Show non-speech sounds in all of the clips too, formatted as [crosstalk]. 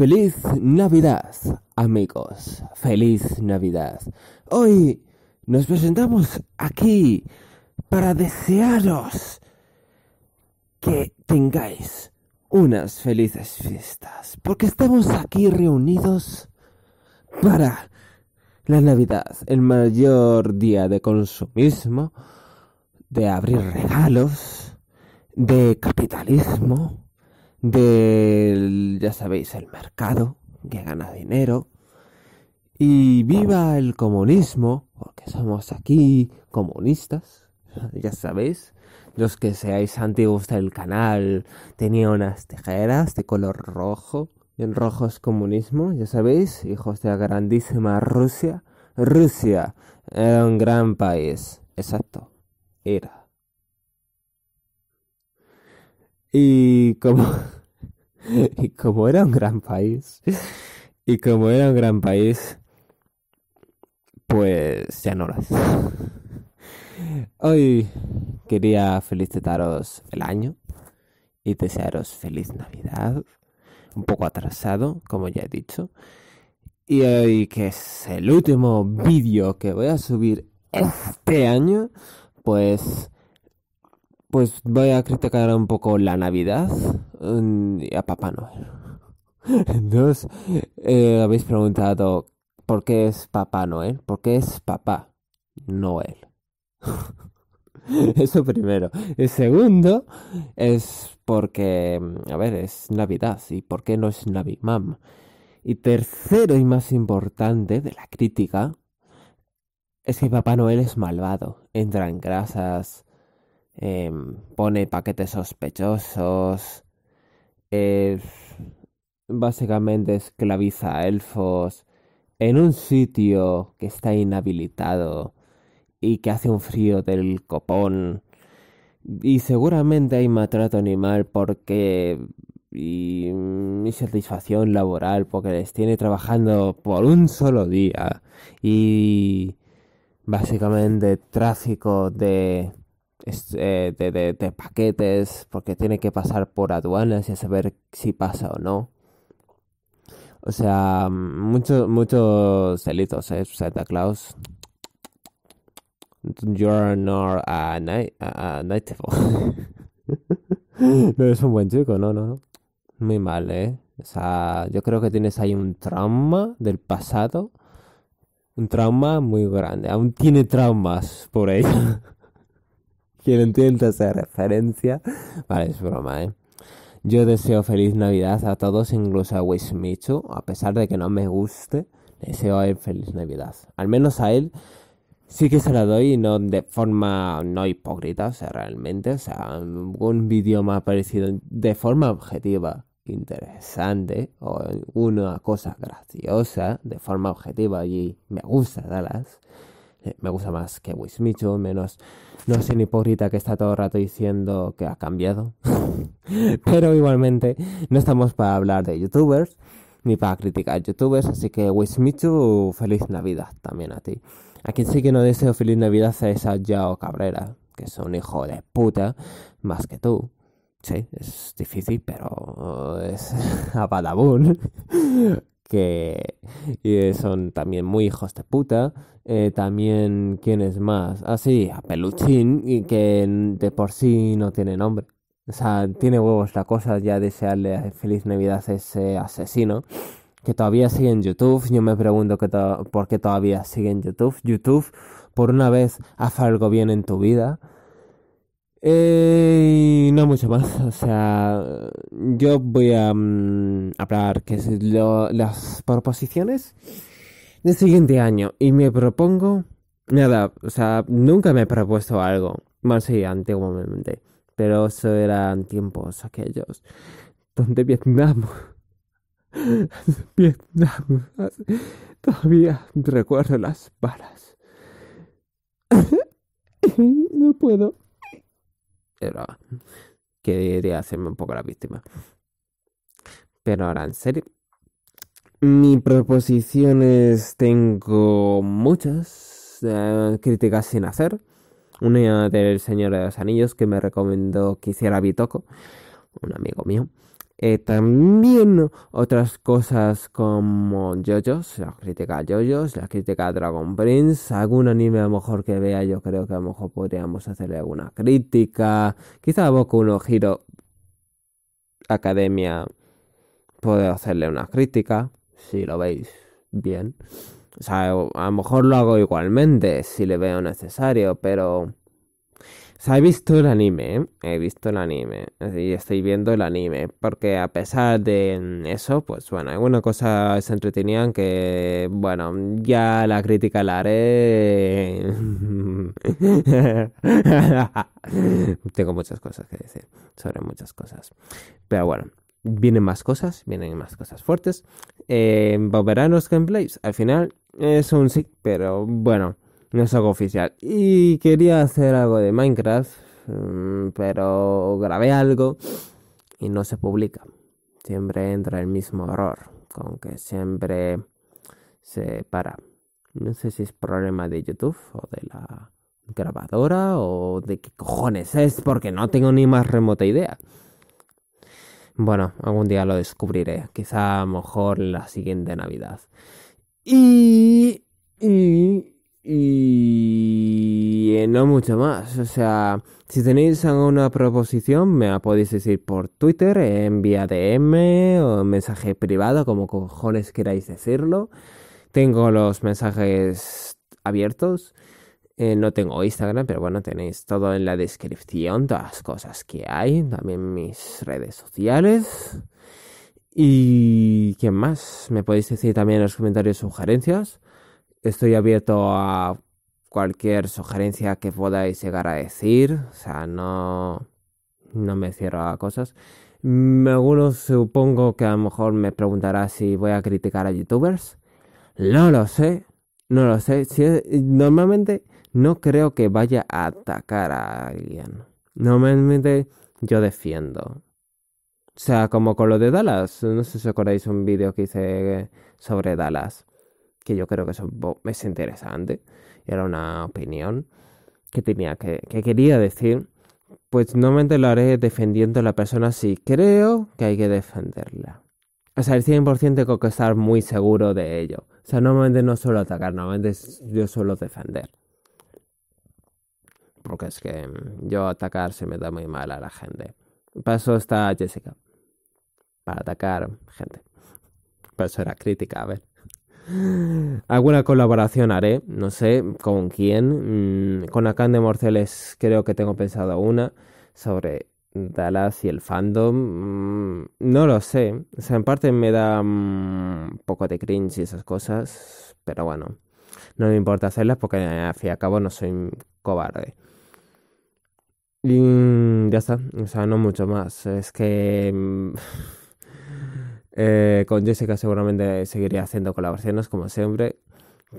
Feliz Navidad, amigos. Feliz Navidad. Hoy nos presentamos aquí para desearos que tengáis unas felices fiestas. Porque estamos aquí reunidos para la Navidad, el mayor día de consumismo, de abrir regalos, de capitalismo del, ya sabéis, el mercado, que gana dinero. Y viva el comunismo, porque somos aquí comunistas, [laughs] ya sabéis. Los que seáis antiguos del canal tenían unas tijeras de color rojo. y En rojo es comunismo, ya sabéis, hijos de la grandísima Rusia. Rusia era un gran país, exacto, era. Y como, [laughs] y como era un gran país, y como era un gran país, pues ya no lo es. Hoy quería felicitaros el año y desearos feliz Navidad, un poco atrasado, como ya he dicho. Y hoy que es el último vídeo que voy a subir este año, pues pues voy a criticar un poco la Navidad mm, y a Papá Noel. [laughs] Entonces, eh, habéis preguntado, ¿por qué es Papá Noel? ¿Por qué es Papá Noel? [laughs] Eso primero. El segundo es porque, mm, a ver, es Navidad. ¿Y por qué no es Navimam? Y tercero y más importante de la crítica es que Papá Noel es malvado. Entra en grasas, Em, pone paquetes sospechosos, básicamente esclaviza a elfos en un sitio que está inhabilitado y que hace un frío del copón. Y seguramente hay maltrato animal porque... Y, y mm, satisfacción laboral porque les tiene trabajando por un solo día. Y básicamente tráfico de eh, de, paquetes, porque tiene que pasar por aduanas y a saber si pasa o no. O sea, muchos muchos delitos, ¿eh? Santa Claus. You're not a, night, [laughs] no es un buen chico, no, no, no. Muy mal, ¿eh? O sea, yo creo que tienes ahí un trauma del pasado. Un trauma muy grande. Aún tiene traumas por ello. [laughs] Quien entienda esa referencia. Vale, es broma, ¿eh? Yo deseo feliz Navidad a todos, incluso a Wismichu, a pesar de que no me guste. Deseo a él feliz Navidad. Al menos a él sí que se la doy, y no de forma no hipócrita, o sea, realmente. O sea, un vídeo me ha parecido de forma objetiva interesante o una cosa graciosa de forma objetiva y me gusta darlas eh, me gusta más que Wish menos no sé un hipócrita que está todo el rato diciendo que ha cambiado. [laughs] Pero igualmente no estamos para hablar de youtubers ni para criticar youtubers, así que Wish uh, feliz Navidad también a ti. A quien sí que no deseo feliz Navidad es a Yao Cabrera, que es un hijo de puta más que tú. Sí, es difícil, pero es [laughs] a Badabun que son también muy hijos de puta. Eh, también, ¿quién es más? así ah, a Peluchín, y que de por sí no tiene nombre. O sea, tiene huevos la cosa ya desearle feliz Navidad a ese asesino. Que todavía sigue en YouTube. Yo me pregunto que por qué todavía sigue en YouTube. YouTube, por una vez, haz algo bien en tu vida. Eh, no mucho más, [laughs] o sea, yo voy a hablar mm, que las proposiciones del siguiente año y me propongo nada, o sea, nunca me he propuesto algo, más sí, antiguamente, pero eso eran tiempos aquellos donde Vietnam, [laughs] Vietnam, [laughs] todavía recuerdo las balas. no puedo era quería hacerme un poco la víctima. Pero ahora, en serio, mis proposiciones tengo muchas eh, críticas sin hacer. Una del Señor de los Anillos que me recomendó que hiciera Bitoco, un amigo mío. Eh, también otras cosas como JoJo's, la crítica a JoJo's, la crítica a Dragon Prince, algún anime a lo mejor que vea, yo creo que a lo mejor podríamos hacerle alguna crítica. Quizá Boku no Hero Academia puedo hacerle una crítica, si lo veis bien. O sea, a lo mejor lo hago igualmente, si le veo necesario, pero o he visto el anime, he visto el anime, y estoy viendo el anime, porque a pesar de eso, pues bueno, una cosa se entretenían que, bueno, ya la crítica la haré. [laughs] Tengo muchas cosas que decir sobre muchas cosas. Pero bueno, vienen más cosas, vienen más cosas fuertes. Eh, ¿Volverán los gameplays? Al final es un sí, pero bueno no es algo oficial. Y quería hacer algo de Minecraft, mm, pero grabé algo y no se publica. Siempre entra el mismo error, con que siempre se para. No sé si es problema de YouTube o de la grabadora o de qué cojones es, porque no tengo ni más remota idea. Bueno, algún día lo descubriré, quizá a lo mejor la siguiente Navidad. Y... y y eh, no mucho más. O sea, si tenéis alguna proposición, me la podéis decir por Twitter, en vía DM o mensaje privado, como cojones queráis decirlo. Tengo los mensajes abiertos. Eh, no tengo Instagram, pero bueno, tenéis todo en la descripción, todas las cosas que hay, también mis redes sociales. ¿Y quién más? Me podéis decir también en los comentarios sugerencias estoy abierto a cualquier sugerencia que podáis llegar a decir. O sea, no, no me cierro a cosas. Mm, algunos supongo que a lo mejor me preguntará si voy a criticar a youtubers. No lo sé, no lo sé. normalmente no creo que vaya a atacar a alguien. Normalmente yo defiendo. O sea, como con lo de Dallas. No sé si os acordáis un vídeo que hice sobre Dallas que yo creo que eso es interesante, era una opinión que tenía que, quería decir, pues normalmente lo haré defendiendo a la persona si creo que hay que defenderla. O sea, el 100% tengo que estar muy seguro de ello. O sea, normalmente no suelo atacar, normalmente yo suelo defender. Porque es que mm, yo atacar se me da muy mal a la gente. Para eso está Jessica. Para atacar gente. paso eso era crítica, a ver. Alguna colaboración haré, no sé con quién. Mm, con Akan de Morceles creo que tengo pensado una sobre Dallas y el fandom. Mm, no lo sé. O sea, en parte me da mm, un poco de cringe y esas cosas, pero bueno, no me importa hacerlas porque al fin y al cabo no soy cobarde. Y ya está, o sea, no mucho más. Es que... Eh, con Jessica seguramente seguiré haciendo colaboraciones como siempre.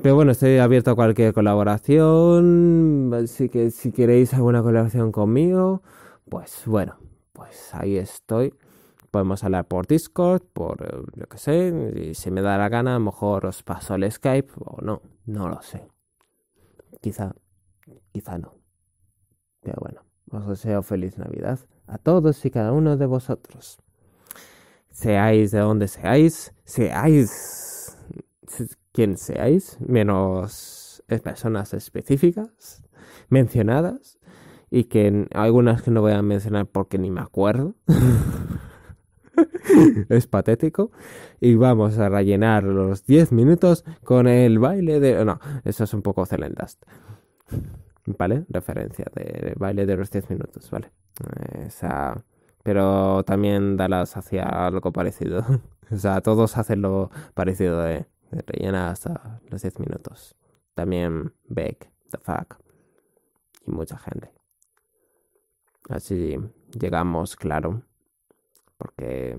Pero bueno, estoy abierto a cualquier colaboración. Así que si queréis alguna colaboración conmigo, pues bueno, pues ahí estoy. Podemos hablar por Discord, por lo eh, que sé. Y si me da la gana, a lo mejor os paso el Skype o no. No lo sé. Quizá, quizá no. Pero bueno, os deseo feliz Navidad a todos y cada uno de vosotros seáis de donde seáis, seáis quien seáis, menos personas específicas mencionadas y que algunas que no voy a mencionar porque ni me acuerdo. [laughs] es patético. Y vamos a rellenar los 10 minutos con el baile de... No, eso es un poco celendast ¿Vale? Referencia del baile de los 10 minutos, ¿vale? Esa pero también Dallas hacía algo parecido. [laughs] o sea, todos hacen lo parecido de, rellena rellenar hasta los 10 minutos. También Beck, The Fuck y mucha gente. Así llegamos, claro, porque,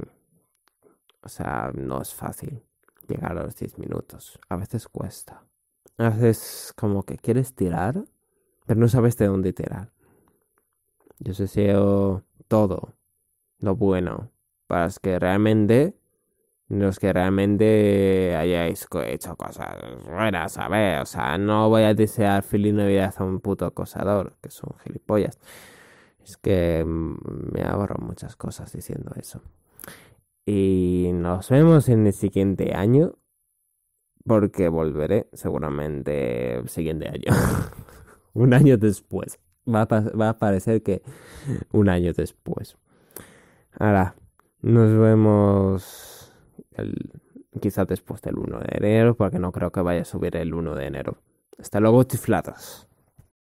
o sea, no es fácil llegar a los 10 minutos. A veces cuesta. A veces como que quieres tirar, pero no sabes de dónde tirar. Yo sé oh, todo lo bueno, para los que realmente, los que realmente hayáis hecho cosas buenas, a ver, O sea, no voy a desear feliz Navidad a un puto acosador, que son gilipollas. Es que mm, me ahorro muchas cosas diciendo eso. Y nos vemos en el siguiente año, porque volveré seguramente el siguiente año. [laughs] un año después. Va va a parecer que un año después. Ahora, nos vemos el, quizás después del 1 de enero, porque no creo que vaya a subir el 1 de enero. Hasta luego, chiflados.